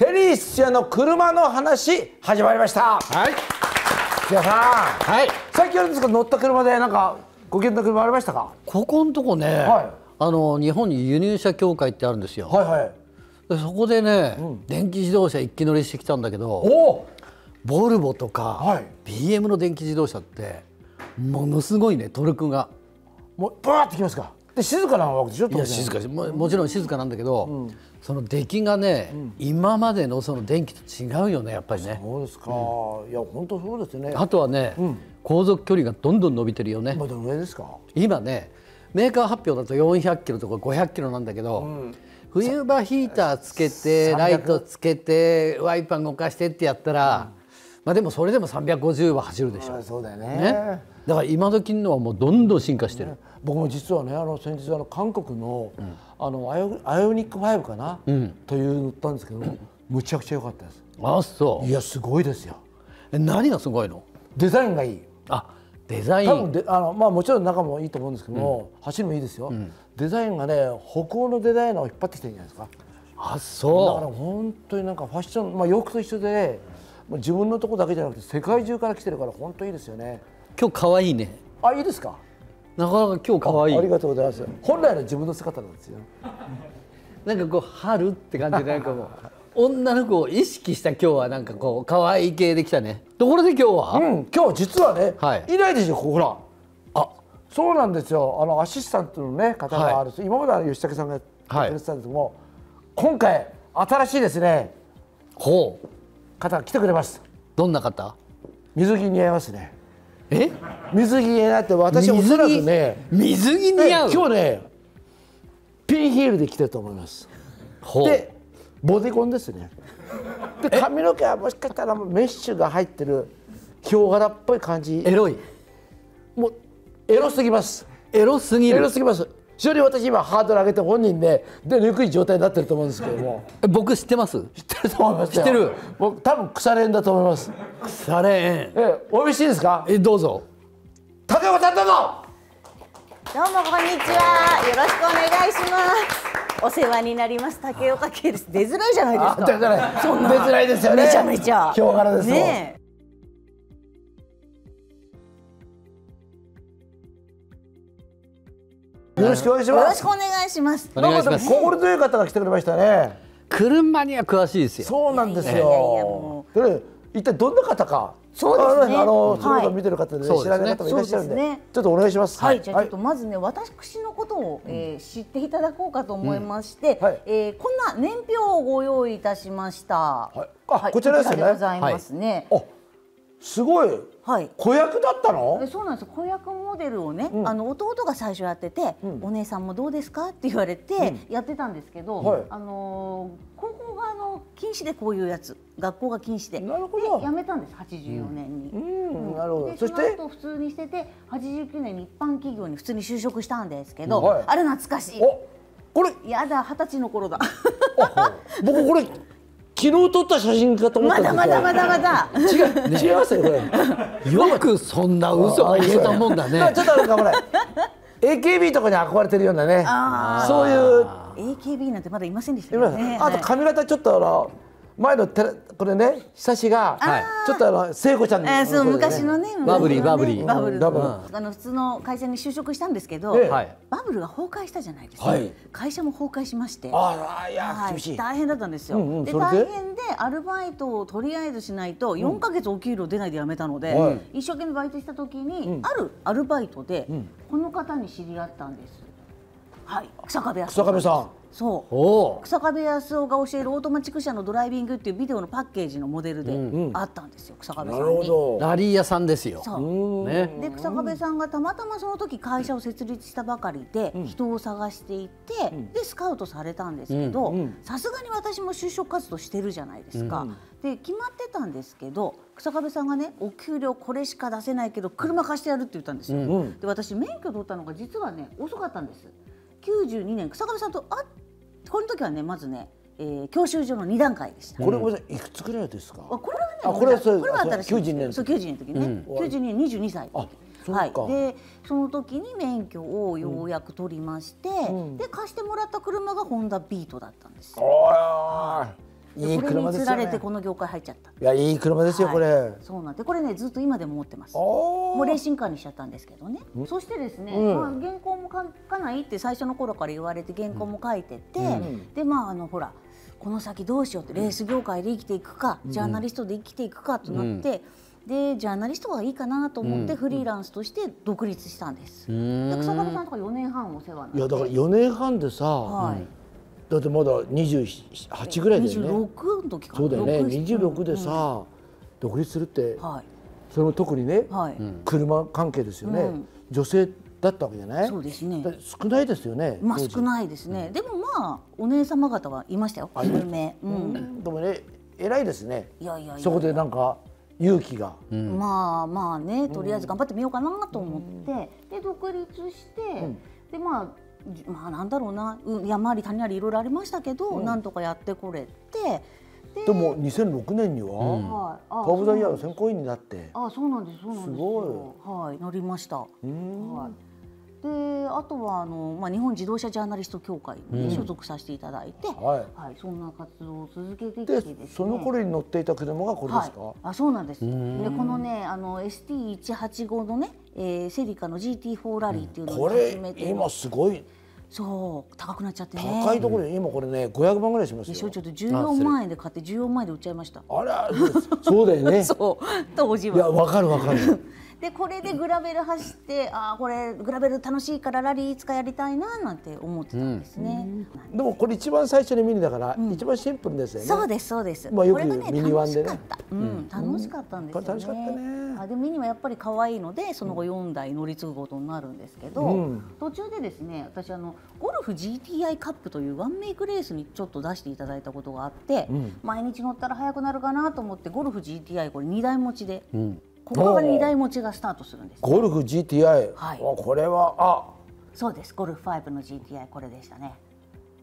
テリー土屋の車の話始まりましたはい土屋さんはい先ほどですか乗った車でなんかご検討車ありましたかここのとこね、はい、あの日本に輸入車協会ってあるんですよはいはいでそこでね、うん、電気自動車一気乗りしてきたんだけどボルボとか、はい、BM の電気自動車ってものすごいねトルクがもうバーってきますかで静かなわけでしょいや静かももちろん静かなんだけど、うんその出来がね、うん、今までのその電気と違うよねやっぱりねそうですか、うん、いや本当そうですねあとはね、うん、航続距離がどんどん伸びてるよね、まあ、どですか今ねメーカー発表だと400キロとか500キロなんだけど、冬場ヒーターつけてライトつけてワイパー動かしてってやったら、まあでもそれでも350は走るでしょそうだよね、ね、だから今時のはもうどんどん進化してる、僕も実はねあの先日あの韓国の,、あのアヨアヨニックファイブかな、という言ったんですけど、むちゃくちゃ良かったですあそういやすごいですよえ何がすごいのデザインがいいあデザイン多分であの、まあ、もちろん中もいいと思うんですけども、走りもいいですよ、デザインがね北欧のデザイナーを引っ張ってきてるんじゃないですかあそうだから本当になんかファッション、まあ、洋服と一緒でまあ、自分のとこだけじゃなくて世界中から来てるから本当いいですよね今日可愛いねあいいですかなかなか今日可愛いありがとうございます本来の自分の姿なんですよ なんかこう春って感じでなんかもう女の子を意識した今日はなんかこう可愛い系できたねところで今日は、うん、今日実はね、はい、いないでしょほらあそうなんですよあのアシスタントの、ね、方がある、はい、今までは吉武さんがやってたんですけども、はい、今回新しいですねほう方が来てくれますどんな方水着似合いますねえ水着になって私おそらくね水着似合う今日ねピンヒールで来てると思いますでボディコンですねで髪の毛はもしかしたらメッシュが入ってるヒョウ柄っぽい感じエロいもうエロすぎますエロすぎるエロすぎます非常に私今ハードル上げて本人で出にくい状態になってると思うんですけども僕知ってます知ってると思います知ってる僕多分腐れ縁だと思います腐れ縁え美味しいですかえどうぞ竹岡さんどうぞどうもこんにちはよろしくお願いしますお世話になります竹岡家です出づらいじゃないですか出づらい出づらいですよねめちゃめちゃ今日からですねよろしくお願いします。よろしくお願いします。お願いします。心強い方が来てくれましたね。車には詳しいですよ。そうなんですよ。いやいや一体どんな方か。そうですね。あの、はい、見てる方で、知らない方もいらっしゃるんで、ちょっとお願いします。はい、じゃちょっとまずね、私のことを、えー、知っていただこうかと思いまして、うえこんな年表をご用意いたしました。はい、あ、こちらですね。ございますね。はいすごい、はい、子役だったのそうなんです子役モデルをね、うん、あの弟が最初やってて、うん、お姉さんもどうですかって言われてやってたんですけど、うんはい、あの高校があの禁止でこういうやつ学校が禁止でなるほど辞めたんです84年に、なるほどそしてその普通にしてて89年に一般企業に普通に就職したんですけど、はい、あれ懐かしいこれやだ二十歳の頃だ僕これ昨日撮った写真かと思ったまだまだまだまだ違う いますよこれよくそんな嘘を言えたもんだね ちょっとあれ。かほら AKB とかに憧れてるようなねそういう AKB なんてまだいませんでしたねあと髪型ちょっとあの前のてこれね久しが、ちょっとあの聖子ちゃんの、えー、そう昔のねバブリーバブリーバブルあの普通の会社に就職したんですけど、バブルが崩壊したじゃないですか、はい、会社も崩壊しましてあらいや、厳しい大変だったんですよ、で大変でアルバイトをとりあえずしないと四か月お給料出ないで辞めたので、一生懸命バイトした時に、あるアルバイトで、この方に知り合ったんですはい草壁草壁さんそう日下部康夫が教えるオートマチック車のドライビングっていうビデオのパッケージのモデルであったんですよ、日下部さんにラリー屋さんですよそうね、で日下部さんがたまたまその時会社を設立したばかりで人を探していて、でスカウトされたんですけどさすがに私も就職活動してるじゃないですか、で決まってたんですけど日下部さんがねお給料これしか出せないけど車貸してやるって言ったんですよ、で私免許取ったのが実はね遅かったんです92年草上さんとあこの時はねまずねえー、教習所の二段階でした。これいくつぐらいですか。あこれはね、あこれはこれは新しい。九十年。そう九十年の時ね。九十年二十二歳。はい。でその時に免許をようやく取りまして、で貸してもらった車がホンダビートだったんです。ああ。いい車ですよ、ね、れてこの業界入っちゃったいやいい車ですよ、はい、これそうなんでこれねずっと今でも持ってますもうレーシングカーにしちゃったんですけどねそしてですね、うん、まあ、原稿も書かないって最初の頃から言われて原稿も書いてて、うん、でまああのほらこの先どうしようってレース業界で生きていくか、うん、ジャーナリストで生きていくかとなって、でジャーナリストはいいかなと思ってフリーランスとして独立したんです。で草上さんとか4年半お世話いやだから4年半でさ、はい、だってまだ28ぐらいだよね26の時かなそうだよね26でさ、うん、独立するって、はい、それも特にね、はい、車関係ですよね、うん、女性だったわけじゃないそうですね少ないですよねまあ少ないですね、うん、でもまあお姉様方はいましたよ有名、うん、でもね偉いですねいやいやそこでなんか勇気が、うん、まあまあねとりあえず頑張ってみようかなと思って、で独立して、でまあまあなんだろうな山あり谷ありいろいろありましたけど、うん、なんとかやってこれて。ででも2006年には、うん、カブ・ザ・イヤの選考員になってあそうなんですそうなんですすごい、はい、乗りました。はいであとはあの、まあ、日本自動車ジャーナリスト協会に所属させていただいて、うん、はい、はい、そんな活動を続けてきてです、ね、その頃に乗っていた車がこれですか、はい、あそうなんですでこのねあの ST185 のね、えー、セリカの GT4 ラリーっていうのを始めて、うん、今すごいそう高くなっちゃって、ね、高いところ今これね500万ぐらいしますよちょっと14万円で買って14万円で売っちゃいましたあれそうだよね そう当時はいやわかるわかる でこれでグラベル走ってああこれグラベル楽しいからラリーいつかやりたいななんて思ってたんですね、うん、でもこれ一番最初にミニだから、うん、一番シンプルですよねそうですそうです、まあ、よくミニワンでねうん、楽しかったんですよね,、楽しかったねあでミニはやっぱり可愛いのでその後4台乗り継ぐことになるんですけど、途中でですね私あのゴルフ GTI カップというワンメイクレースにちょっと出していただいたことがあって、毎日乗ったら速くなるかなと思ってゴルフ GTI これ2台持ちでここが荷台持ちがスタートするんです、ね、ゴルフ GTI、はい、これはあそうですゴルフ5の GTI これでしたね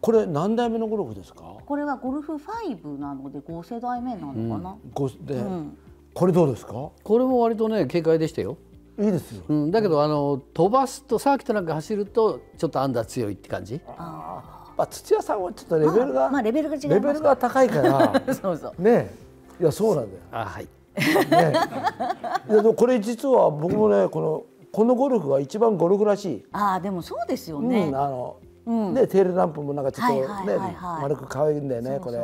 これ何代目のゴルフですかこれはゴルフ5なので5世代目なのかな、うんで、うん、これどうですかこれも割とね軽快でしたよいいですよ、うん、だけどあの飛ばすとサーキットなんか走るとちょっとアンダー強いって感じあまあ、土屋さんはちょっとレベルが、まあ、まあレベルが違いレベルが高いから そうそうねいやそうなんだよあはいね、これ実は僕もねこのこのゴルフが一番ゴルフらしい。ああでもそうですよね。うん、あの、うん、ねテールランプもなんかちょっとね、丸く可愛いんだよねこれ。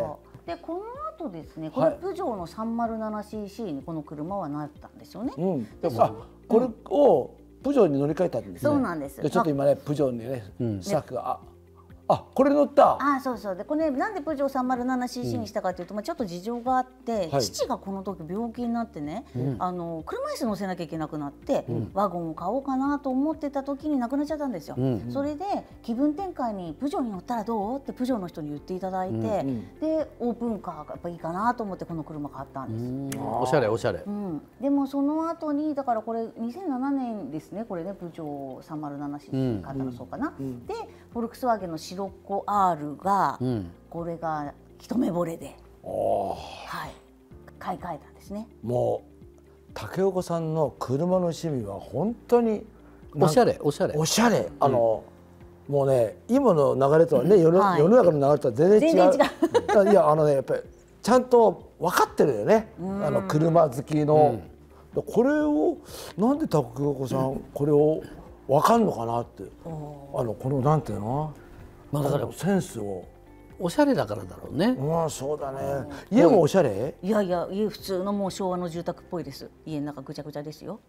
でこの後ですね、このプジョーの 307cc にこの車はなったんですよね。うん、であこれを、プジョーに乗り換えたんです、ね、そうなんです。でちょっと今ね、プジョーにね、スタッフが、あこれ乗ったあそうそうでこれ、ね、なんでプジョー 307cc にしたかというと、うん、まあ、ちょっと事情があって、はい、父がこの時病気になってね、うん、あの車椅子乗せなきゃいけなくなって、うん、ワゴンを買おうかなと思ってた時に亡くなっちゃったんですよ、うんうん、それで気分転換にプジョーに乗ったらどうってプジョーの人に言っていただいて、うんうん、でオープンカーがやっぱいいかなと思ってこの車買ったんですおしゃれおしゃれ、うん、でもその後にだからこれ2007年ですねこれねプジョー 307cc 買ったのそうかな、でフォルクスワーゲンのシロッコ R が、うん、これが一目惚れで、はい、買い替えたんですね。もう竹岡さんの車の趣味は本当におしゃれおしゃれおしゃれ、あの、うん、もうね今の流れとはね世のはい、世の中の流れとは全然違う。違う いやあのねやっぱりちゃんと分かってるよね、あの車好きの、うん、これをなんで竹岡さん、これを分かんのかなってあのこのなんていうの,、まあ、だからセンスを。おしゃれだからだろうね。まあそうだね。家もおしゃれ？いやいや家普通のもう昭和の住宅っぽいです。家の中ぐちゃぐちゃですよ。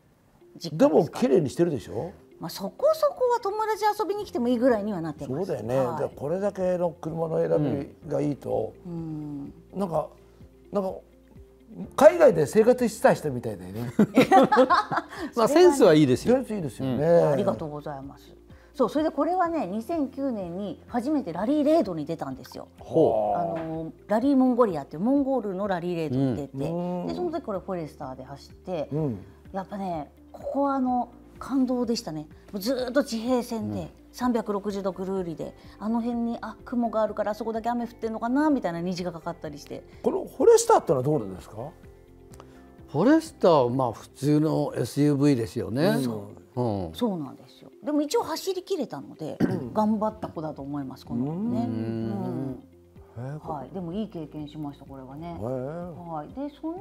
でも綺麗にしてるでしょ。まあそこそこは友達遊びに来てもいいぐらいにはなってそうだよね。はい、これだけの車の選びがいいと、うん、なんかなんか海外で生活してた人みたいだよね。まあセンスはいいですよ。センスいいですよね、うん、ありがとうございます。そうそれでこれはね2009年に初めてラリーレードに出たんですよ。ほあのラリーモンゴリアっていうモンゴルのラリーレードに出て、うん、でその時これフォレスターで走って、うん、やっぱねここはあの感動でしたね。ずっと地平線で、360度ぐるりであの辺にあ雲があるからあそこだけ雨降ってるのかなみたいな虹がかかったりしてこのフォレスターってのはどうなんですかフォレスターはまあ普通の SUV ですよね、うん、うん、そうなんですよでも一応走り切れたので頑張った子だと思いますこのね、うんはい、でもいい経験しましたこれはね、はい、でその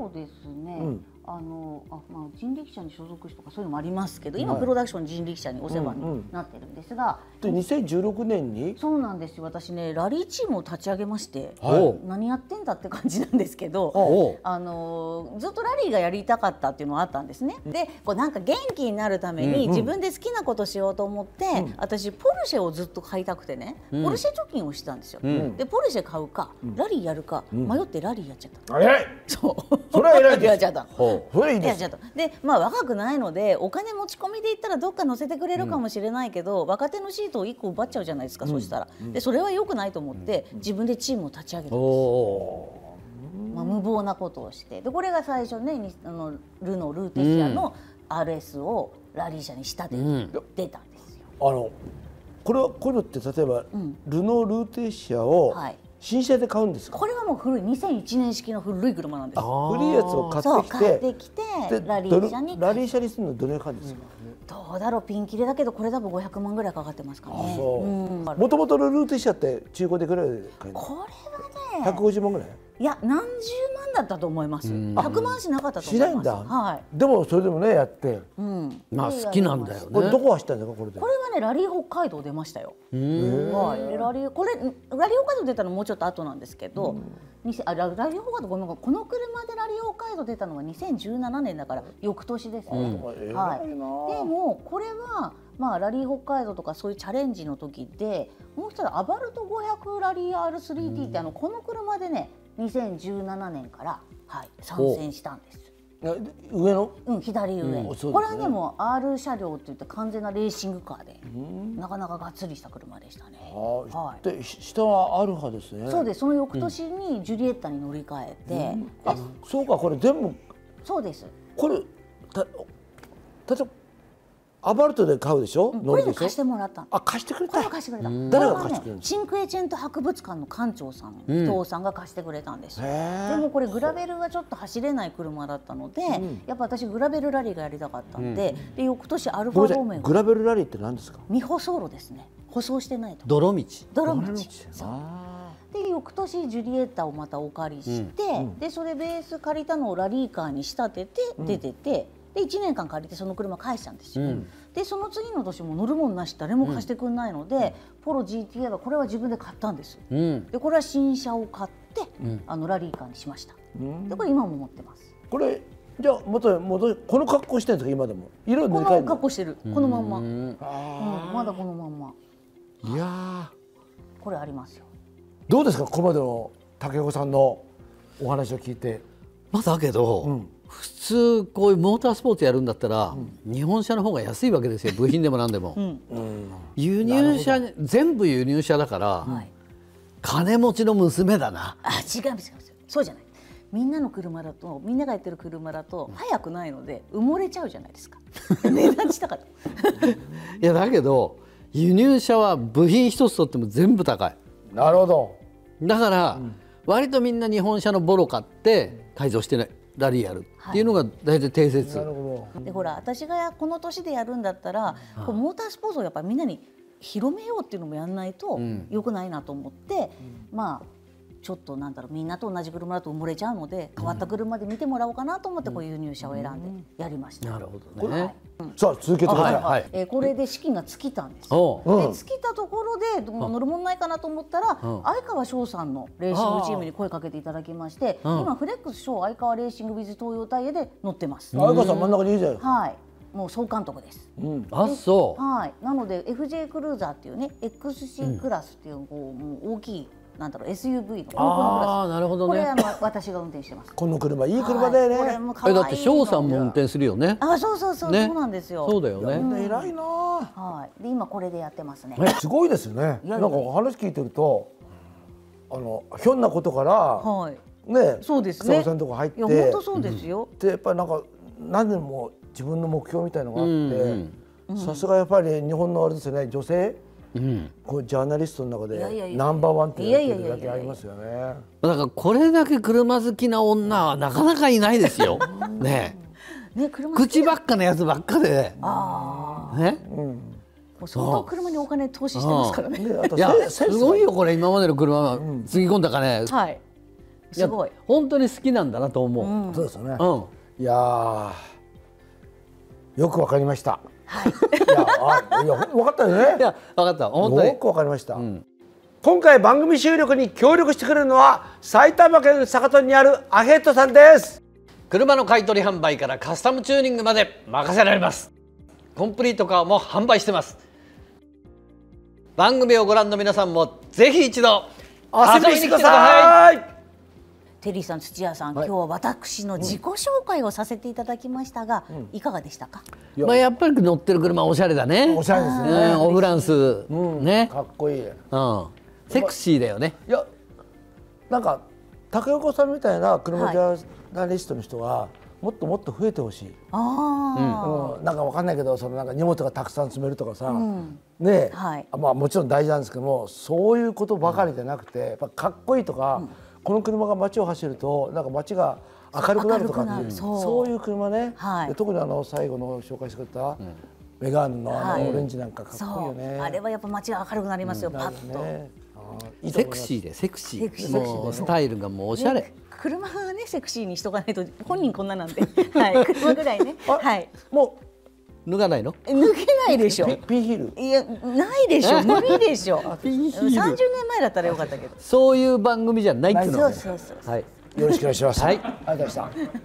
頃ですね、うんあのあまあ、人力車に所属しとかそういうのもありますけど今、プロダクション人力車にお世話になってるんですが、うんうん、で2016年にそうなんですよ私ねラリーチームを立ち上げまして、はい、何やってんだって感じなんですけどあのずっとラリーがやりたかったっていうのはあったんですね。でこうなんか元気になるために自分で好きなことしようと思って、うんうん、私ポルシェをずっと買いたくてね、うん、ポルシェ貯金をしてたんですよ。うん、でポルシェ買うか、ラリーやるか、迷ってラリーやっちゃった。そうそれは偉いです やっちゃった。それいいですで、まあ、若くないのでお金持ち込みで言ったらどっか乗せてくれるかもしれないけど、うん、若手のシートを1個奪っちゃうじゃないですか、うん、そしたらでそれはよくないと思って、自分でチームを立ち上げたんです。まあ、無謀なことをしてでこれが最初ねあのルノルーテシアの RS をラリー車にしたで、うん、出たんですよ。あのこれはこういうのって例えば、うん、ルノルーテシアを、はい、新車で買うんですこれはもう古い2001年式の古い車なんです古いやつを買ってきてラリー車にラリー車にするのどれかですか、うん、どうだろうピンキリだけどこれ多分500万ぐらいかかってますからねもともとのルート車って中古でぐらいで買これはね150万ぐらいいや何十万だったと思います。百、万しなかったと思います。はい。でもそれでもねやって。うん。まあ好きなんだよこれどこ走ったんですかこれで。これはねラリー北海道出ましたよ。はい。ラリーこれラリー北海道出たのもうちょっと後なんですけど。にせあラリー北海道ごめんこの車でラリー北海道出たのが2017年だから翌年ですね。はい。でもこれはまあラリー北海道とかそういうチャレンジの時でもう一つアバルト500ラリー R3T ってあのこの車でね。2017年から、はい、参戦したんです。上の、うん、左上、うんね、これはでも R 車両っていって完全なレーシングカーで、うん、なかなかがっつりした車でしたね、はい、で下はアルファですねそうですその翌年にジュリエッタに乗り換えて、うん、あそうかこれ全部そうですこれた例えばアバルトで買うでしょ、うん、これで貸してもらったあ貸してくれた貸してくれた誰が貸してくれたシンクエチェント博物館の館長さん、伊藤さんが貸してくれたんですでもこれグラベルはちょっと走れない車だったので、やっぱ私グラベルラリーがやりたかったんで、で翌年アルファロメオグラベルラリーって何ですか未舗装路ですね舗装してないと泥道泥道で翌年ジュリエッタをまたお借りして、でそれベース借りたのをラリーカーに仕立てて出てて、で1年間借りてその車返したんですよ、うん、でその次の年も乗るもんなし誰も貸してくれないので、うん、ポロ GTA はこれは自分で買ったんです、うん、でこれは新車を買って、あのラリーカーにしました、でこれ今も持ってますこれじゃあ元元この格好してるんですか今でも色この格好してるこのまんまうんまだこのまんまいやこれありますよどうですかここまでの竹子さんのお話を聞いてまあだけど、うん普通こういうモータースポーツやるんだったら、日本車の方が安いわけですよ部品でも何でも、輸入車全部輸入車だから、金持ちの娘だなあ違う違うそうじゃないみんなの車だとみんながやってる車だと速くないので埋もれちゃうじゃないですか値段したからいやだけど輸入車は部品一つとっても全部高いなるほどだから、うん、割とみんな日本車のボロ買って改造してないラリアルっていうのが大体定説、はい、でほら私がこの年でやるんだったら、うん、こうモータースポーツをやっぱりみんなに広めようっていうのもやんないとよくないなと思って、うん、まあちょっとなんだろうみんなと同じ車だと埋れちゃうので変わった車で見てもらおうかなと思ってこういう入社を選んでやりました。なるほどね、はいさあ続けてください、はいえー、これで資金が尽きたんですで尽きたところで乗るもんないかなと思ったら、相川翔さんのレーシングチームに声かけていただきまして、今フレックス翔相川レーシングビズ東洋タイヤで乗ってます相川さん真ん中にいいじゃないはいもう総監督です。うん、あ、そう。はい、なので、F. J. クルーザーっていうね、X. C. クラスっていう、こう、もう大きいなんだろう SUV のああなるほどねこれあの私が運転してますこの車いい車だよね、はい、これだって翔さんも運転するよねあそうそうそう、ね、そうなんですよそうだよね偉いな、はいで今これでやってますねすごいですよねなんかお話聞いてるとあのひょんなことから、はい、ねそうですねさとこ入っていや本当そうですよ、でやっぱりなんか何でも自分の目標みたいのがあって、さすがやっぱり日本のあれですよね女性うん、こうジャーナリストの中でナンバーワンって言ってるだけありますよねだからこれだけ車好きな女はなかなかいないですよねね口ばっかのやつばっかであね、うん相当車にお金投資してますからね。いやすごいよこれ今までの車つぎ込んだ金。はい。すごい。本当に好きなんだなと思う。そうですよね。いやよくわかりました。はい。いや、いや分かったよね。いや、分かった。本当に。よく分かりました。うん今回番組収録に協力してくれるのは埼玉県坂戸にあるアヘットさんです車の買取販売からカスタムチューニングまで任せられますコンプリートカーも販売してます番組をご覧の皆さんもぜひ一度遊びに来てくださいテリーさん土屋さん、はい、今日は私の自己紹介をさせていただきましたが、うん、いかがでしたか、まあ、やっぱり乗ってる車おしゃれだねおしゃれですね、オフランス、うん、ねかっこいい、うん、セクシーだよねいやなんか竹岡さんみたいな車ジャーナリストの人は、もっともっと増えてほしいあ、あ、うん、なんかわかんないけどそのなんか荷物がたくさん詰めるとかさ、うん、ね、はい、まあもちろん大事なんですけどもそういうことばかりじゃなくて、やっぱかっこいいとか、うんこの車が街を走るとなんか街が明るくなるとかってうそういう車ね、はい、特にあの最後の紹介してくれた、うん、メガンのあのオレンジなんかかっこいいよね、はい、あれはやっぱ街が明るくなりますよ、うん、パッと、ね、セクシーでセクシークシースタイルがもうおしゃれ、ね、車はねセクシーにしとかないと本人こんななんで、はい、車ぐらいねはいもう脱がないの脱げないでしょピンヒールいやないでしょ無理でしょ三十年前だったらよかったけどそういう番組じゃないっていうのそうそうそうはいよろしくお願いしますはいありがとうございました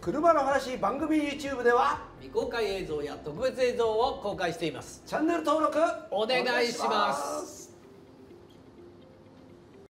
車の話番組 YouTube では未公開映像や特別映像を公開していますチャンネル登録お願いします